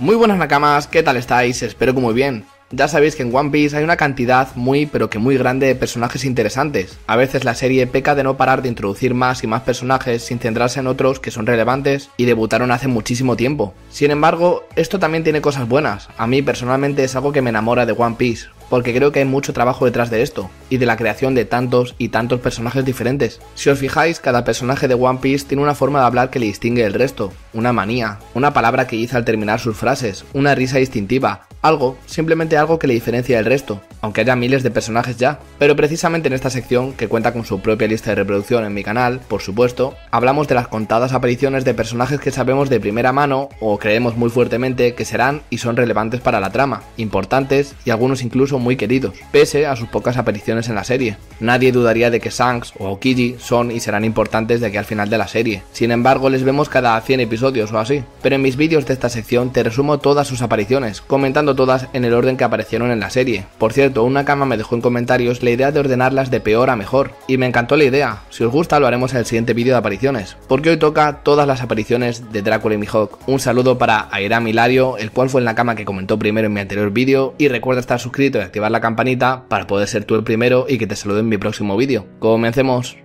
Muy buenas nakamas, ¿qué tal estáis? Espero que muy bien. Ya sabéis que en One Piece hay una cantidad muy pero que muy grande de personajes interesantes. A veces la serie peca de no parar de introducir más y más personajes sin centrarse en otros que son relevantes y debutaron hace muchísimo tiempo. Sin embargo, esto también tiene cosas buenas. A mí personalmente es algo que me enamora de One Piece, porque creo que hay mucho trabajo detrás de esto, y de la creación de tantos y tantos personajes diferentes. Si os fijáis, cada personaje de One Piece tiene una forma de hablar que le distingue del resto, una manía, una palabra que dice al terminar sus frases, una risa distintiva, algo, simplemente algo que le diferencia del resto aunque haya miles de personajes ya. Pero precisamente en esta sección, que cuenta con su propia lista de reproducción en mi canal, por supuesto, hablamos de las contadas apariciones de personajes que sabemos de primera mano o creemos muy fuertemente que serán y son relevantes para la trama, importantes y algunos incluso muy queridos, pese a sus pocas apariciones en la serie. Nadie dudaría de que Shanks o Aokiji son y serán importantes de aquí al final de la serie. Sin embargo, les vemos cada 100 episodios o así. Pero en mis vídeos de esta sección te resumo todas sus apariciones, comentando todas en el orden que aparecieron en la serie. Por cierto, una cama me dejó en comentarios la idea de ordenarlas de peor a mejor, y me encantó la idea. Si os gusta, lo haremos en el siguiente vídeo de apariciones, porque hoy toca todas las apariciones de Drácula y Mihawk. Un saludo para Airam Milario, el cual fue en la cama que comentó primero en mi anterior vídeo, y recuerda estar suscrito y activar la campanita para poder ser tú el primero y que te salude en mi próximo vídeo. Comencemos.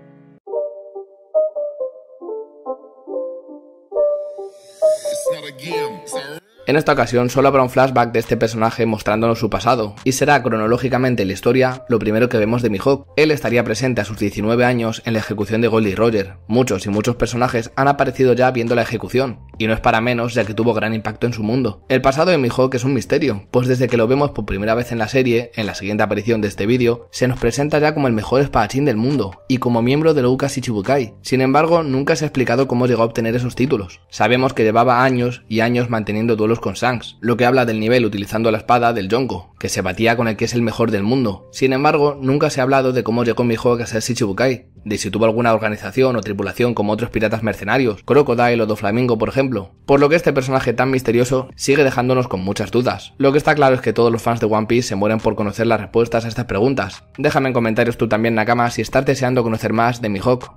En esta ocasión solo habrá un flashback de este personaje mostrándonos su pasado, y será cronológicamente en la historia lo primero que vemos de Mihawk. Él estaría presente a sus 19 años en la ejecución de Goldie Roger. Muchos y muchos personajes han aparecido ya viendo la ejecución, y no es para menos ya que tuvo gran impacto en su mundo. El pasado de Mihawk es un misterio, pues desde que lo vemos por primera vez en la serie, en la siguiente aparición de este vídeo, se nos presenta ya como el mejor espadachín del mundo, y como miembro de Lucas Ichibukai. Sin embargo, nunca se ha explicado cómo llegó a obtener esos títulos. Sabemos que llevaba años y años manteniendo duelo con Sans, lo que habla del nivel utilizando la espada del Jonko, que se batía con el que es el mejor del mundo. Sin embargo, nunca se ha hablado de cómo llegó mi a ser Shichibukai, de si tuvo alguna organización o tripulación como otros piratas mercenarios, Crocodile o Doflamingo por ejemplo, por lo que este personaje tan misterioso sigue dejándonos con muchas dudas. Lo que está claro es que todos los fans de One Piece se mueren por conocer las respuestas a estas preguntas. Déjame en comentarios tú también Nakama si estás deseando conocer más de Mihawk.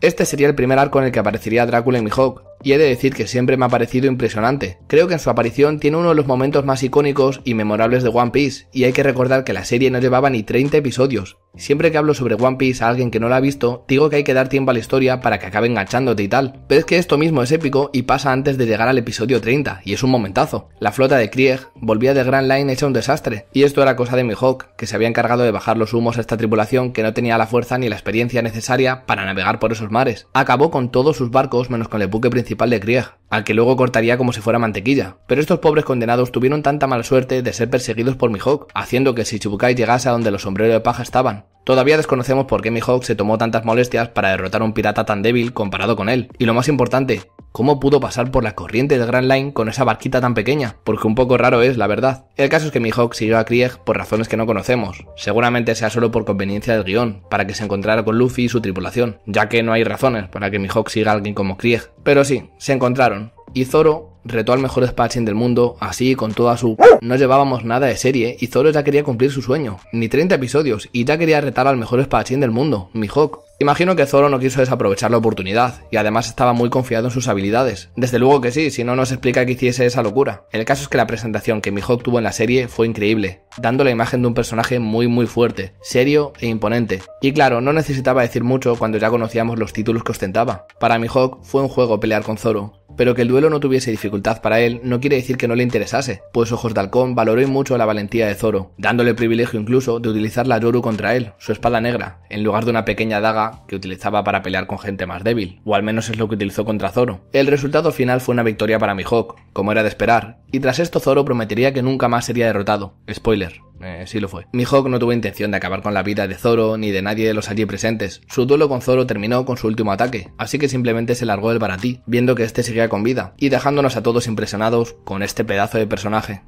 Este sería el primer arco en el que aparecería Drácula y Mihawk, y he de decir que siempre me ha parecido impresionante. Creo que en su aparición tiene uno de los momentos más icónicos y memorables de One Piece, y hay que recordar que la serie no llevaba ni 30 episodios. Siempre que hablo sobre One Piece a alguien que no la ha visto, digo que hay que dar tiempo a la historia para que acabe enganchándote y tal, pero es que esto mismo es épico y pasa antes de llegar al episodio 30, y es un momentazo. La flota de Krieg volvía de Grand Line hecha un desastre, y esto era cosa de Mihawk, que se había encargado de bajar los humos a esta tripulación que no tenía la fuerza ni la experiencia necesaria para navegar por esos mares. Acabó con todos sus barcos menos con el buque principal de Grieg, al que luego cortaría como si fuera mantequilla. Pero estos pobres condenados tuvieron tanta mala suerte de ser perseguidos por Mihawk, haciendo que si Shichibukai llegase a donde los sombreros de paja estaban, Todavía desconocemos por qué Mihawk se tomó tantas molestias para derrotar a un pirata tan débil comparado con él. Y lo más importante, ¿Cómo pudo pasar por la corriente de Grand Line con esa barquita tan pequeña? Porque un poco raro es, la verdad. El caso es que Mihawk siguió a Krieg por razones que no conocemos. Seguramente sea solo por conveniencia del guión, para que se encontrara con Luffy y su tripulación, ya que no hay razones para que Mihawk siga a alguien como Krieg. Pero sí, se encontraron. Y Zoro retó al mejor espadachín del mundo, así con toda su... No llevábamos nada de serie y Zoro ya quería cumplir su sueño, ni 30 episodios, y ya quería retar al mejor espadachín del mundo, Mihawk. Imagino que Zoro no quiso desaprovechar la oportunidad, y además estaba muy confiado en sus habilidades. Desde luego que sí, si no nos explica que hiciese esa locura. El caso es que la presentación que Mihawk tuvo en la serie fue increíble, dando la imagen de un personaje muy muy fuerte, serio e imponente. Y claro, no necesitaba decir mucho cuando ya conocíamos los títulos que ostentaba. Para Mihawk fue un juego pelear con Zoro, pero que el duelo no tuviese dificultad para él no quiere decir que no le interesase, pues Ojos de Halcón valoró mucho la valentía de Zoro, dándole el privilegio incluso de utilizar la Yoru contra él, su espada negra, en lugar de una pequeña daga que utilizaba para pelear con gente más débil, o al menos es lo que utilizó contra Zoro. El resultado final fue una victoria para Mihawk, como era de esperar, y tras esto Zoro prometería que nunca más sería derrotado. Spoiler, eh, sí lo fue. Mihawk no tuvo intención de acabar con la vida de Zoro ni de nadie de los allí presentes. Su duelo con Zoro terminó con su último ataque, así que simplemente se largó el baratí, viendo que este seguía con vida, y dejándonos a todos impresionados con este pedazo de personaje.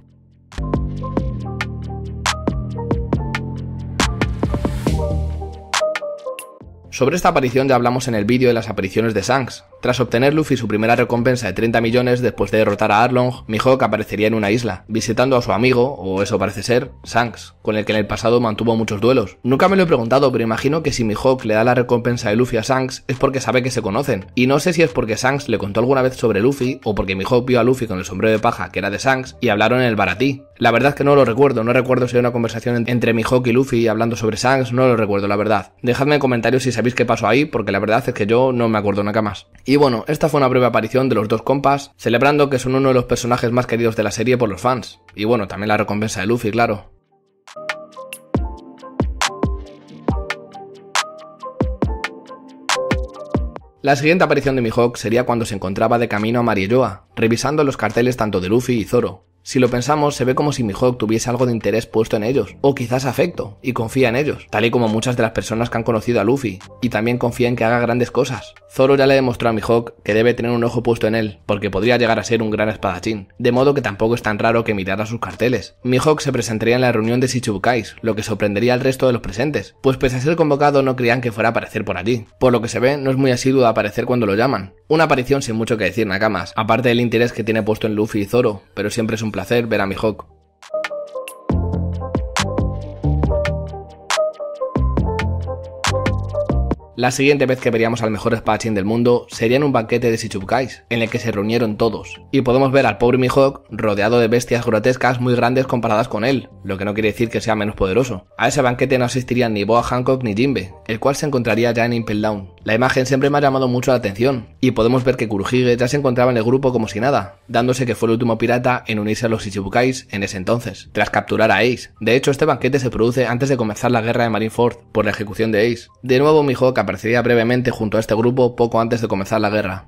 Sobre esta aparición ya hablamos en el vídeo de las apariciones de Shanks, tras obtener Luffy su primera recompensa de 30 millones después de derrotar a Arlong, Mihawk aparecería en una isla, visitando a su amigo, o eso parece ser, Shanks, con el que en el pasado mantuvo muchos duelos. Nunca me lo he preguntado, pero imagino que si Mihawk le da la recompensa de Luffy a Shanks es porque sabe que se conocen, y no sé si es porque Shanks le contó alguna vez sobre Luffy, o porque Mihawk vio a Luffy con el sombrero de paja que era de Shanks, y hablaron en el baratí. La verdad es que no lo recuerdo, no recuerdo si hay una conversación entre Mihawk y Luffy hablando sobre Shanks, no lo recuerdo la verdad. Dejadme en comentarios si sabéis qué pasó ahí, porque la verdad es que yo no me acuerdo nada más. Y bueno, esta fue una breve aparición de los dos compas, celebrando que son uno de los personajes más queridos de la serie por los fans. Y bueno, también la recompensa de Luffy, claro. La siguiente aparición de Mihawk sería cuando se encontraba de camino a Joa, revisando los carteles tanto de Luffy y Zoro, si lo pensamos, se ve como si mi tuviese algo de interés puesto en ellos, o quizás afecto, y confía en ellos, tal y como muchas de las personas que han conocido a Luffy, y también confía en que haga grandes cosas. Zoro ya le demostró a Mihawk que debe tener un ojo puesto en él, porque podría llegar a ser un gran espadachín, de modo que tampoco es tan raro que mirara sus carteles. Mihawk se presentaría en la reunión de Shichibukais, lo que sorprendería al resto de los presentes, pues pese a ser convocado no creían que fuera a aparecer por allí. Por lo que se ve, no es muy asiduo a aparecer cuando lo llaman. Una aparición sin mucho que decir, Nakamas, aparte del interés que tiene puesto en Luffy y Zoro, pero siempre es un placer ver a Mihawk. La siguiente vez que veríamos al mejor espadachín del mundo sería en un banquete de Sichubkais, en el que se reunieron todos, y podemos ver al pobre Mihawk rodeado de bestias grotescas muy grandes comparadas con él, lo que no quiere decir que sea menos poderoso. A ese banquete no asistirían ni Boa Hancock ni Jimbe, el cual se encontraría ya en Impel Down. La imagen siempre me ha llamado mucho la atención, y podemos ver que Kuruhige ya se encontraba en el grupo como si nada, dándose que fue el último pirata en unirse a los Ichibukais en ese entonces, tras capturar a Ace. De hecho, este banquete se produce antes de comenzar la guerra de Marineford por la ejecución de Ace. De nuevo, Mihawk aparecería brevemente junto a este grupo poco antes de comenzar la guerra,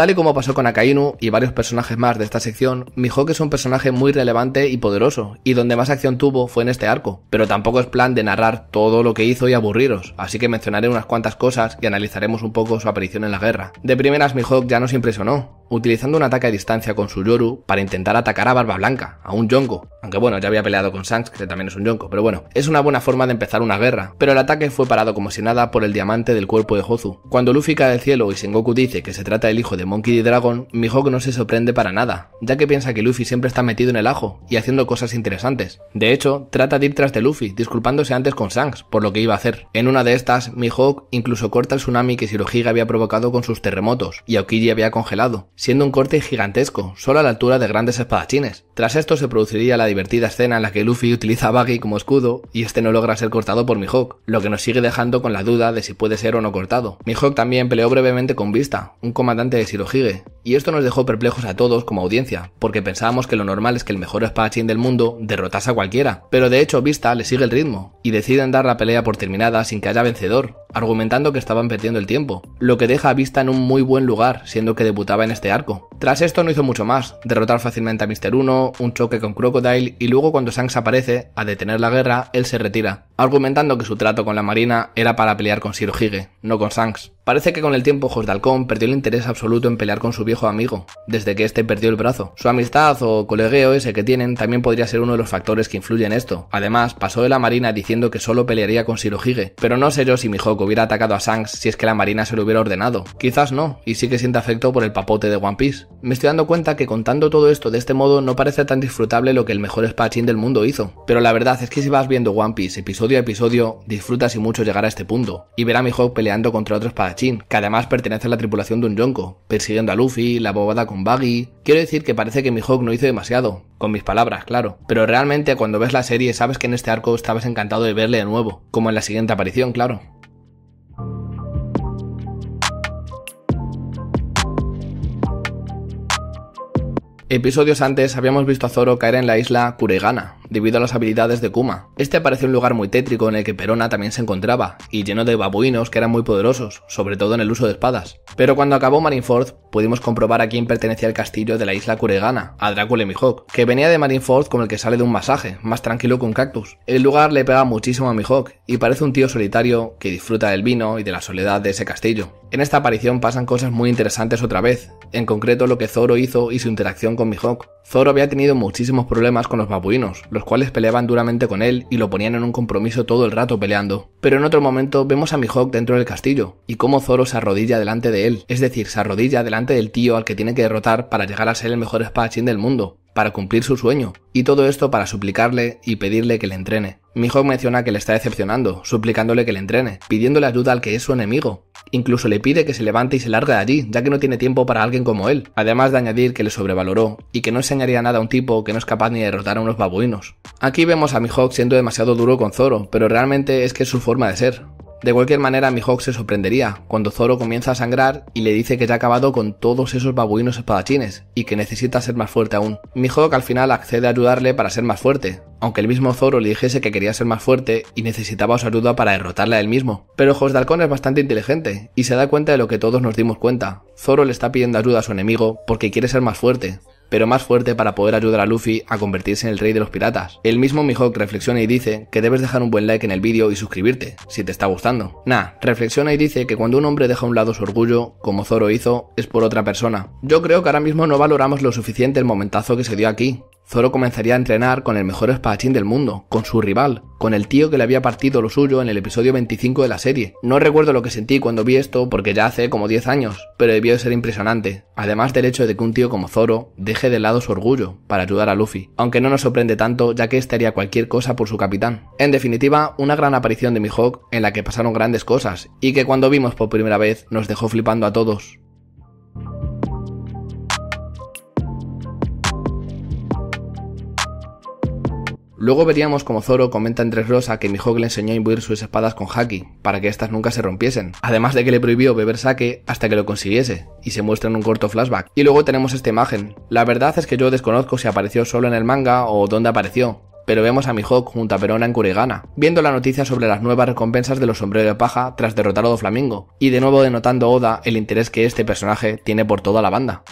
Tal y como pasó con Akainu y varios personajes más de esta sección, Mihawk es un personaje muy relevante y poderoso, y donde más acción tuvo fue en este arco, pero tampoco es plan de narrar todo lo que hizo y aburriros, así que mencionaré unas cuantas cosas y analizaremos un poco su aparición en la guerra. De primeras Mihawk ya nos impresionó, utilizando un ataque a distancia con su Yoru para intentar atacar a Barba Blanca, a un Yonko. Aunque bueno, ya había peleado con Shanks, que este también es un Yonko, pero bueno, es una buena forma de empezar una guerra. Pero el ataque fue parado como si nada por el diamante del cuerpo de Hozu. Cuando Luffy cae del cielo y Sengoku dice que se trata del hijo de Monkey D. Dragon, Mihawk no se sorprende para nada, ya que piensa que Luffy siempre está metido en el ajo y haciendo cosas interesantes. De hecho, trata de ir tras de Luffy, disculpándose antes con Shanks por lo que iba a hacer. En una de estas, Mihawk incluso corta el tsunami que Shirohiga había provocado con sus terremotos y Aokiji había congelado siendo un corte gigantesco, solo a la altura de grandes espadachines. Tras esto se produciría la divertida escena en la que Luffy utiliza a Baggy como escudo y este no logra ser cortado por Mihawk, lo que nos sigue dejando con la duda de si puede ser o no cortado. Mihawk también peleó brevemente con Vista, un comandante de Shirohige, y esto nos dejó perplejos a todos como audiencia, porque pensábamos que lo normal es que el mejor espadachín del mundo derrotase a cualquiera, pero de hecho Vista le sigue el ritmo y deciden dar la pelea por terminada sin que haya vencedor, argumentando que estaban perdiendo el tiempo, lo que deja a Vista en un muy buen lugar, siendo que debutaba en este arco. Tras esto no hizo mucho más, derrotar fácilmente a Mr. 1, un choque con Crocodile y luego cuando Shanks aparece, a detener la guerra, él se retira argumentando que su trato con la Marina era para pelear con Shirohige, no con Shanks. Parece que con el tiempo Jos perdió el interés absoluto en pelear con su viejo amigo, desde que este perdió el brazo. Su amistad o colegueo ese que tienen también podría ser uno de los factores que influyen en esto. Además, pasó de la Marina diciendo que solo pelearía con Shirohige, pero no sé yo si Mihawk hubiera atacado a Shanks si es que la Marina se lo hubiera ordenado. Quizás no, y sí que siente afecto por el papote de One Piece. Me estoy dando cuenta que contando todo esto de este modo no parece tan disfrutable lo que el mejor espadachín del mundo hizo, pero la verdad es que si vas viendo One Piece episodio episodio episodio disfrutas y mucho llegar a este punto, y ver a Mihawk peleando contra otros espadachín, que además pertenece a la tripulación de un Yonko, persiguiendo a Luffy, la bobada con Buggy... Quiero decir que parece que Mihawk no hizo demasiado, con mis palabras, claro, pero realmente cuando ves la serie sabes que en este arco estabas encantado de verle de nuevo, como en la siguiente aparición, claro. Episodios antes habíamos visto a Zoro caer en la isla Kuregana, debido a las habilidades de Kuma. Este parece un lugar muy tétrico en el que Perona también se encontraba, y lleno de babuinos que eran muy poderosos, sobre todo en el uso de espadas. Pero cuando acabó Marineford, pudimos comprobar a quién pertenecía el castillo de la isla Kuregana, a Drácula Mihawk, que venía de Marineford como el que sale de un masaje, más tranquilo que un cactus. El lugar le pega muchísimo a Mihawk, y parece un tío solitario que disfruta del vino y de la soledad de ese castillo. En esta aparición pasan cosas muy interesantes otra vez, en concreto lo que Zoro hizo y su interacción con con Mihawk. Zoro había tenido muchísimos problemas con los babuinos, los cuales peleaban duramente con él y lo ponían en un compromiso todo el rato peleando. Pero en otro momento vemos a Mihawk dentro del castillo, y cómo Zoro se arrodilla delante de él, es decir, se arrodilla delante del tío al que tiene que derrotar para llegar a ser el mejor espadachín del mundo, para cumplir su sueño, y todo esto para suplicarle y pedirle que le entrene. Mihawk menciona que le está decepcionando, suplicándole que le entrene, pidiéndole ayuda al que es su enemigo, Incluso le pide que se levante y se largue de allí, ya que no tiene tiempo para alguien como él, además de añadir que le sobrevaloró y que no enseñaría nada a un tipo que no es capaz ni de derrotar a unos babuinos. Aquí vemos a Mihawk siendo demasiado duro con Zoro, pero realmente es que es su forma de ser. De cualquier manera, Mihawk se sorprendería cuando Zoro comienza a sangrar y le dice que ya ha acabado con todos esos babuinos espadachines y que necesita ser más fuerte aún. Mihawk al final accede a ayudarle para ser más fuerte, aunque el mismo Zoro le dijese que quería ser más fuerte y necesitaba su ayuda para derrotarle a él mismo. Pero Ojos es bastante inteligente y se da cuenta de lo que todos nos dimos cuenta. Zoro le está pidiendo ayuda a su enemigo porque quiere ser más fuerte, pero más fuerte para poder ayudar a Luffy a convertirse en el rey de los piratas. El mismo Mihawk reflexiona y dice que debes dejar un buen like en el vídeo y suscribirte, si te está gustando. Nah, reflexiona y dice que cuando un hombre deja a un lado su orgullo, como Zoro hizo, es por otra persona. Yo creo que ahora mismo no valoramos lo suficiente el momentazo que se dio aquí, Zoro comenzaría a entrenar con el mejor espadachín del mundo, con su rival, con el tío que le había partido lo suyo en el episodio 25 de la serie. No recuerdo lo que sentí cuando vi esto porque ya hace como 10 años, pero debió de ser impresionante, además del hecho de que un tío como Zoro deje de lado su orgullo para ayudar a Luffy, aunque no nos sorprende tanto ya que este haría cualquier cosa por su capitán. En definitiva, una gran aparición de Mihawk en la que pasaron grandes cosas y que cuando vimos por primera vez nos dejó flipando a todos. Luego veríamos como Zoro comenta entre Rosa que Mihawk le enseñó a imbuir sus espadas con haki, para que éstas nunca se rompiesen, además de que le prohibió beber sake hasta que lo consiguiese, y se muestra en un corto flashback. Y luego tenemos esta imagen. La verdad es que yo desconozco si apareció solo en el manga o dónde apareció, pero vemos a Mihawk junto a Perona en Kurigana, viendo la noticia sobre las nuevas recompensas de los sombreros de paja tras derrotar a Flamingo, y de nuevo denotando Oda el interés que este personaje tiene por toda la banda.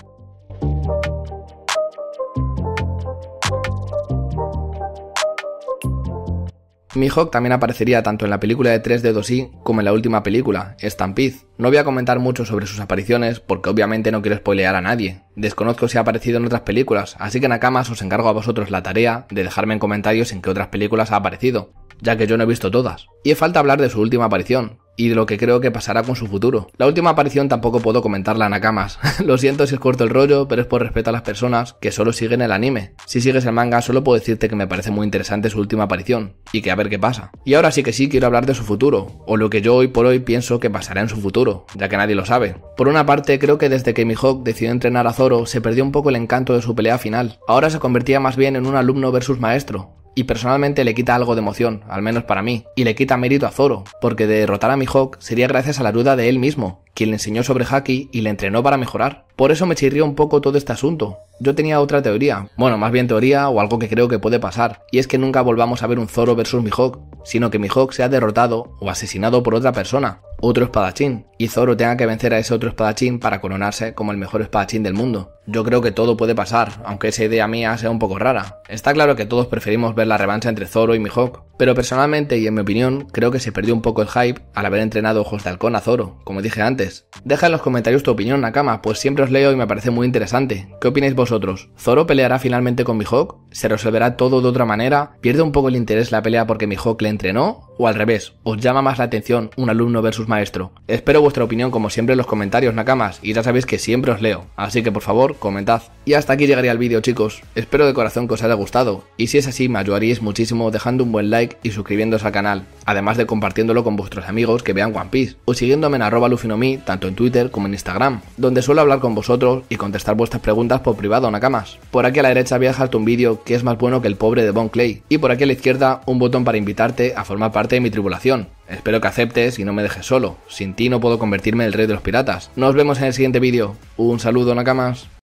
Mihawk también aparecería tanto en la película de 3D2i como en la última película, Stampede. No voy a comentar mucho sobre sus apariciones porque obviamente no quiero spoilear a nadie. Desconozco si ha aparecido en otras películas, así que Nakamas os encargo a vosotros la tarea de dejarme en comentarios en qué otras películas ha aparecido, ya que yo no he visto todas. Y falta hablar de su última aparición, y de lo que creo que pasará con su futuro. La última aparición tampoco puedo comentarla, Nakamas. lo siento si es corto el rollo, pero es por respeto a las personas que solo siguen el anime. Si sigues el manga, solo puedo decirte que me parece muy interesante su última aparición, y que a ver qué pasa. Y ahora sí que sí quiero hablar de su futuro, o lo que yo hoy por hoy pienso que pasará en su futuro, ya que nadie lo sabe. Por una parte, creo que desde que Mihawk decidió entrenar a Zoro, se perdió un poco el encanto de su pelea final. Ahora se convertía más bien en un alumno versus maestro, y personalmente le quita algo de emoción, al menos para mí, y le quita mérito a Zoro, porque derrotar a Mihawk sería gracias a la ayuda de él mismo, quien le enseñó sobre Haki y le entrenó para mejorar. Por eso me chirría un poco todo este asunto. Yo tenía otra teoría, bueno, más bien teoría o algo que creo que puede pasar, y es que nunca volvamos a ver un Zoro versus Mihawk, sino que Mihawk sea derrotado o asesinado por otra persona, otro espadachín, y Zoro tenga que vencer a ese otro espadachín para coronarse como el mejor espadachín del mundo. Yo creo que todo puede pasar, aunque esa idea mía sea un poco rara. Está claro que todos preferimos ver la revancha entre Zoro y Mihawk, pero personalmente y en mi opinión creo que se perdió un poco el hype al haber entrenado Ojos de Halcón a Zoro, como dije antes. Deja en los comentarios tu opinión, Nakama, pues siempre leo y me parece muy interesante. ¿Qué opináis vosotros? ¿Zoro peleará finalmente con Mihawk? ¿Se resolverá todo de otra manera? ¿Pierde un poco el interés la pelea porque Mihawk le entrenó? ¿O al revés? ¿Os llama más la atención un alumno versus maestro? Espero vuestra opinión como siempre en los comentarios, Nakamas, y ya sabéis que siempre os leo, así que por favor, comentad. Y hasta aquí llegaría el vídeo, chicos. Espero de corazón que os haya gustado, y si es así, me ayudaríais muchísimo dejando un buen like y suscribiéndose al canal, además de compartiéndolo con vuestros amigos que vean One Piece, o siguiéndome en arroba lufinomi, tanto en Twitter como en Instagram, donde suelo hablar con vosotros y contestar vuestras preguntas por privado, Nakamas. Por aquí a la derecha voy a un vídeo que es más bueno que el pobre de Bon Clay. Y por aquí a la izquierda un botón para invitarte a formar parte de mi tribulación. Espero que aceptes y no me dejes solo. Sin ti no puedo convertirme en el rey de los piratas. Nos vemos en el siguiente vídeo. Un saludo, Nakamas.